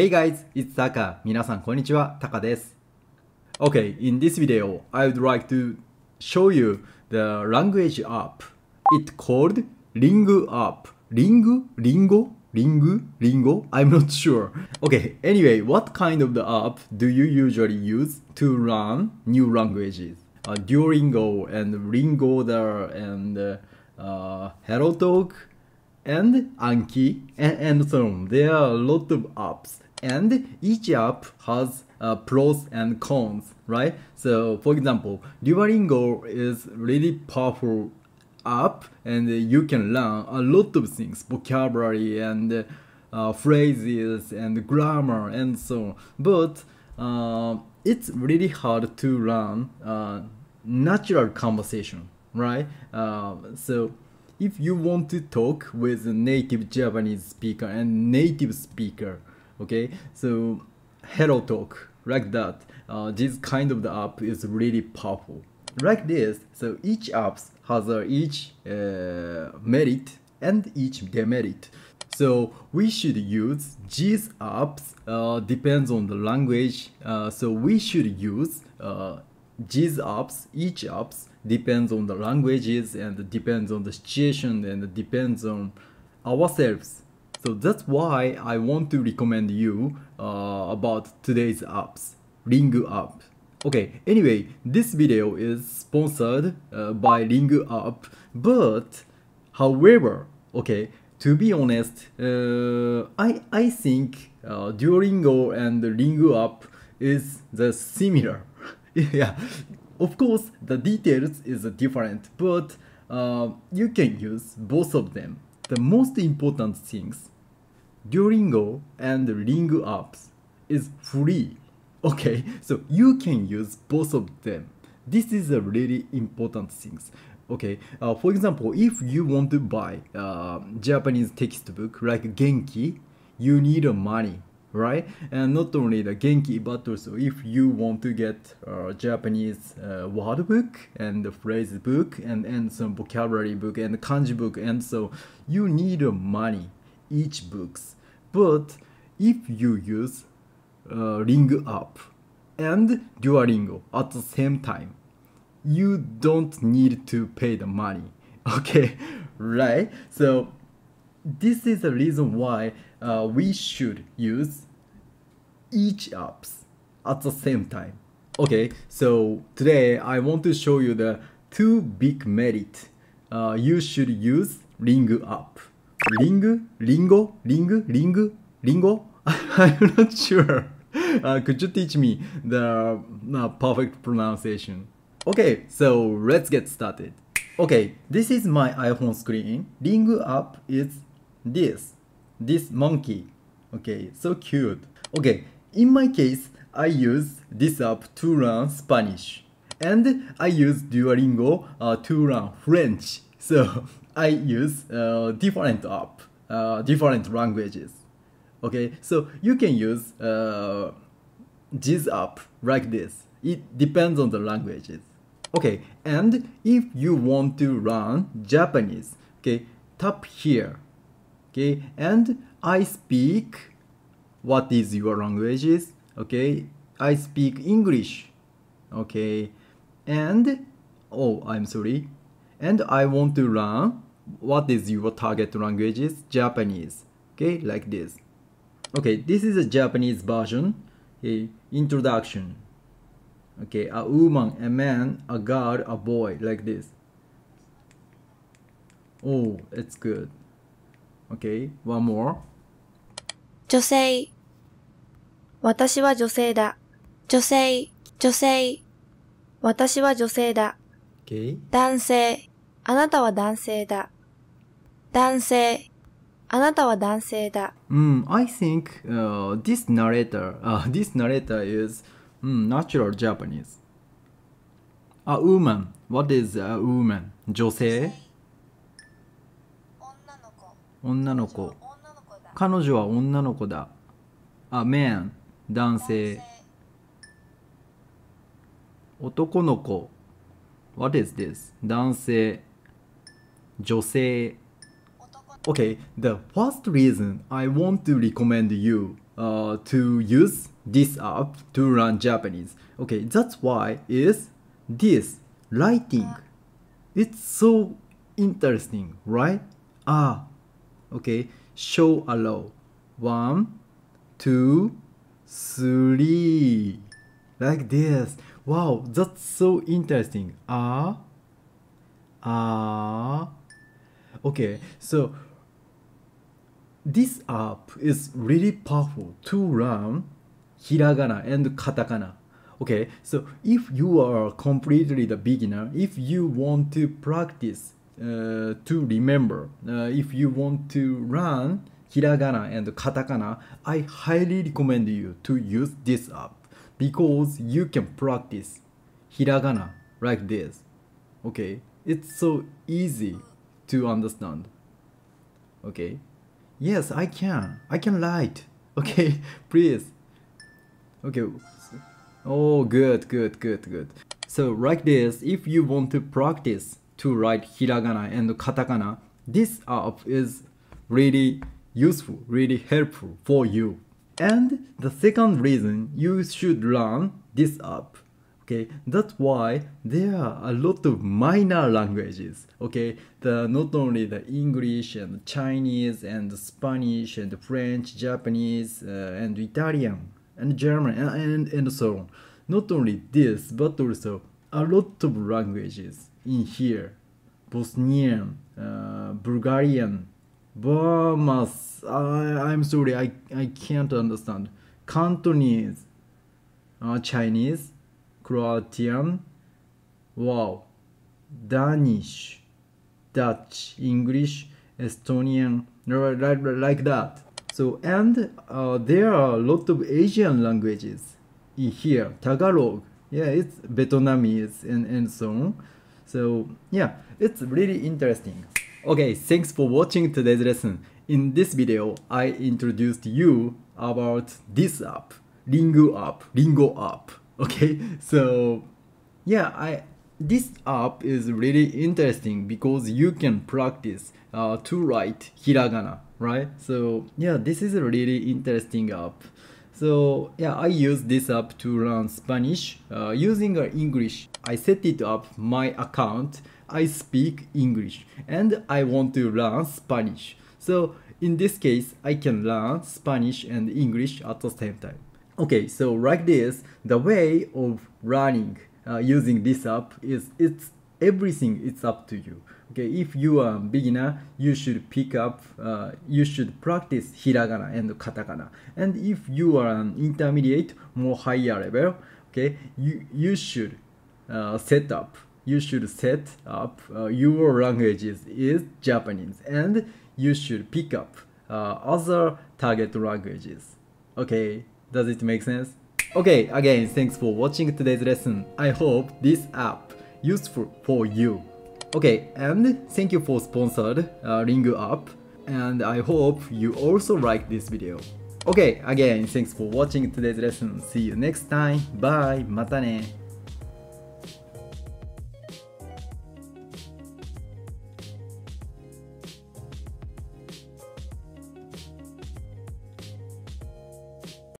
Hey guys, it's Taka. 皆さん、こんにちは。Taka です。Okay, in this video, I would like to show you the language app. It's called Ringu app. Ringu? Ringo? Ringu? Ringo? I'm not sure. Okay, anyway, what kind of the app do you usually use to learn new languages? Uh, Duolingo and Ringo there and uh, uh, HelloTalk and Anki and, and so on. There are a lot of apps. and each app has uh, pros and cons, right? So for example, Duolingo is really powerful app and you can learn a lot of things, vocabulary and uh, phrases and grammar and so on. But uh, it's really hard to learn uh, natural conversation, right? Uh, so if you want to talk with a native Japanese speaker and native speaker, okay so hello talk like that uh, this kind of the app is really powerful like this so each apps has a uh, each uh, merit and each demerit so we should use these apps uh, depends on the language uh, so we should use uh, these apps each apps depends on the languages and depends on the situation and depends on ourselves so that's why I want to recommend you uh, about today's apps, Ring app. Okay, anyway, this video is sponsored uh, by Ring app, but however, okay, to be honest, uh, I, I think uh, Duolingo and Ringu app is the similar. yeah, of course the details is different, but uh, you can use both of them. The most important things Duolingo and Ring apps is free. Okay, so you can use both of them. This is a really important things. Okay, uh, for example, if you want to buy a uh, Japanese textbook like Genki, you need money right? And not only the Genki, but also if you want to get uh, Japanese uh, word book and phrase book and, and some vocabulary book and kanji book and so you need money each books. But if you use uh, Ring Up and Duolingo at the same time, you don't need to pay the money. Okay, right? So this is the reason why uh, we should use each apps at the same time. Okay, so today I want to show you the two big merit uh, you should use Ring app. Ring, Ringo, Ring, Ring, Ringo. I'm not sure. Uh, could you teach me the uh, perfect pronunciation? Okay, so let's get started. Okay, this is my iPhone screen. Ring app is this this monkey. Okay, so cute. Okay, in my case, I use this app to learn Spanish. And I use Duolingo uh, to learn French. So I use uh, different app, uh, different languages. Okay, so you can use uh, this app like this. It depends on the languages. Okay, and if you want to learn Japanese, okay, tap here okay and i speak what is your languages okay i speak english okay and oh i'm sorry and i want to learn what is your target languages japanese okay like this okay this is a japanese version okay, introduction okay a woman a man a girl a boy like this oh it's good Okay, one more. 女性。私は女性だ。女性、女性。私は女性だ。Okay. 男性。あなたは男性だ。男性。あなたは男性だ。Mm, I think、uh, this narrator,、uh, this narrator is、um, natural Japanese. A woman. What is a woman? 女性女の子彼女は女の子だあ man 男性男の子 What is this? 男性女性 Okay, the first reason I want to recommend you uh, to use this app to learn Japanese. Okay, that's why is this writing. It's so interesting, right? Ah, okay show allow one two three like this wow that's so interesting ah uh, ah uh. okay so this app is really powerful to learn hiragana and katakana okay so if you are completely the beginner if you want to practice uh, to remember. Uh, if you want to learn hiragana and katakana, I highly recommend you to use this app because you can practice hiragana like this. Okay, it's so easy to understand. Okay, yes, I can. I can write. Okay, please. Okay. Oh, good, good, good, good. So like this, if you want to practice to write hiragana and katakana, this app is really useful, really helpful for you. And the second reason you should learn this app. Okay, that's why there are a lot of minor languages. Okay, the not only the English and Chinese and Spanish and French, Japanese uh, and Italian and German and, and, and so on. Not only this, but also a lot of languages in here. Bosnian, uh, Bulgarian, Burmas. I, I'm sorry, I, I can't understand. Cantonese, uh, Chinese, Croatian, wow, Danish, Dutch, English, Estonian, like, like that. So, and uh, there are a lot of Asian languages in here. Tagalog, yeah, it's Vietnamese and, and so on. So yeah, it's really interesting. Okay, thanks for watching today's lesson. In this video, I introduced you about this app, Ringo app, Ringo app. Okay, so yeah, I this app is really interesting because you can practice uh, to write hiragana, right? So yeah, this is a really interesting app. So yeah, I use this app to learn Spanish uh, using English. I set it up my account. I speak English and I want to learn Spanish. So in this case, I can learn Spanish and English at the same time. Okay, so like this, the way of learning uh, using this app is it's everything it's up to you okay if you are beginner you should pick up uh, you should practice hiragana and katakana and if you are an intermediate more higher level okay you you should uh, set up you should set up uh, your languages is japanese and you should pick up uh, other target languages okay does it make sense okay again thanks for watching today's lesson i hope this app useful for you Okay, and thank you for sponsored uh, Ringu Up, and I hope you also like this video. Okay, again, thanks for watching today's lesson. See you next time. Bye. ne.